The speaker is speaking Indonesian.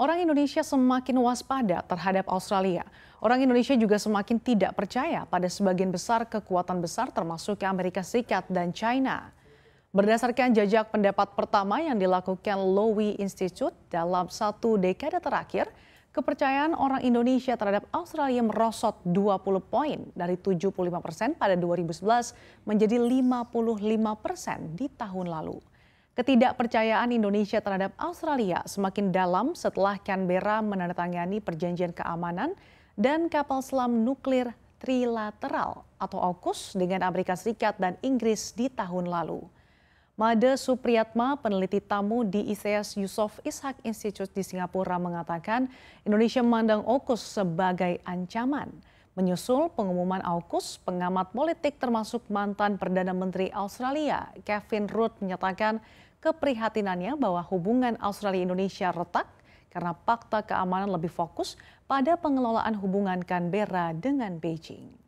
orang Indonesia semakin waspada terhadap Australia. Orang Indonesia juga semakin tidak percaya pada sebagian besar kekuatan besar termasuk Amerika Serikat dan China. Berdasarkan jajak pendapat pertama yang dilakukan Lowy Institute dalam satu dekade terakhir, kepercayaan orang Indonesia terhadap Australia merosot 20 poin dari 75 persen pada 2011 menjadi 55 persen di tahun lalu. Ketidakpercayaan Indonesia terhadap Australia semakin dalam setelah Canberra menandatangani perjanjian keamanan dan kapal selam nuklir trilateral atau AUKUS dengan Amerika Serikat dan Inggris di tahun lalu. Made Supriyatma, peneliti tamu di ICS e Yusof Ishak Institute di Singapura mengatakan Indonesia memandang AUKUS sebagai ancaman. Menyusul pengumuman AUKUS, pengamat politik termasuk mantan Perdana Menteri Australia Kevin Rudd menyatakan keprihatinannya bahwa hubungan Australia-Indonesia retak karena fakta keamanan lebih fokus pada pengelolaan hubungan Canberra dengan Beijing.